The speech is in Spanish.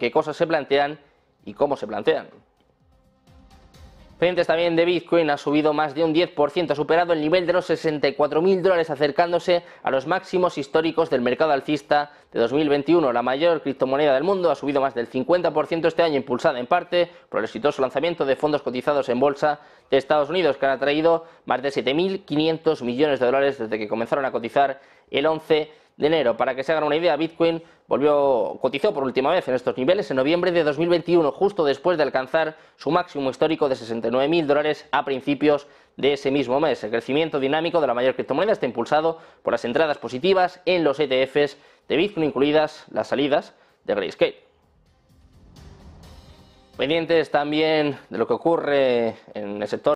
qué cosas se plantean y cómo se plantean. Frentes también de Bitcoin ha subido más de un 10%, ha superado el nivel de los 64.000 dólares, acercándose a los máximos históricos del mercado alcista de 2021. La mayor criptomoneda del mundo ha subido más del 50% este año, impulsada en parte por el exitoso lanzamiento de fondos cotizados en bolsa de Estados Unidos, que han atraído más de 7.500 millones de dólares desde que comenzaron a cotizar el 11 de enero. Para que se hagan una idea, Bitcoin volvió, cotizó por última vez en estos niveles en noviembre de 2021, justo después de alcanzar su máximo histórico de 69.000 dólares a principios de ese mismo mes. El crecimiento dinámico de la mayor criptomoneda está impulsado por las entradas positivas en los ETFs de Bitcoin, incluidas las salidas de Grayscale. Pendientes también de lo que ocurre en el sector